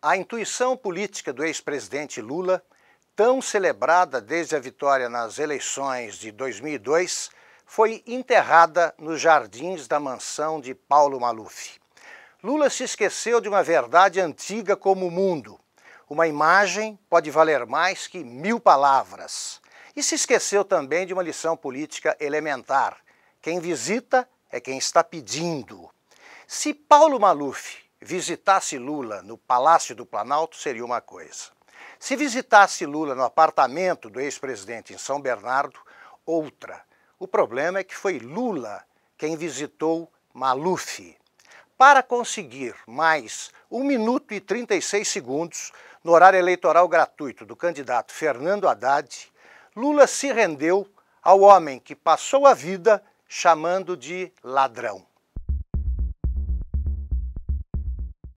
A intuição política do ex-presidente Lula, tão celebrada desde a vitória nas eleições de 2002, foi enterrada nos jardins da mansão de Paulo Maluf. Lula se esqueceu de uma verdade antiga como o mundo. Uma imagem pode valer mais que mil palavras. E se esqueceu também de uma lição política elementar. Quem visita é quem está pedindo. Se Paulo Maluf visitasse Lula no Palácio do Planalto, seria uma coisa. Se visitasse Lula no apartamento do ex-presidente em São Bernardo, outra. O problema é que foi Lula quem visitou Maluf. Para conseguir mais 1 minuto e 36 segundos no horário eleitoral gratuito do candidato Fernando Haddad, Lula se rendeu ao homem que passou a vida chamando de ladrão.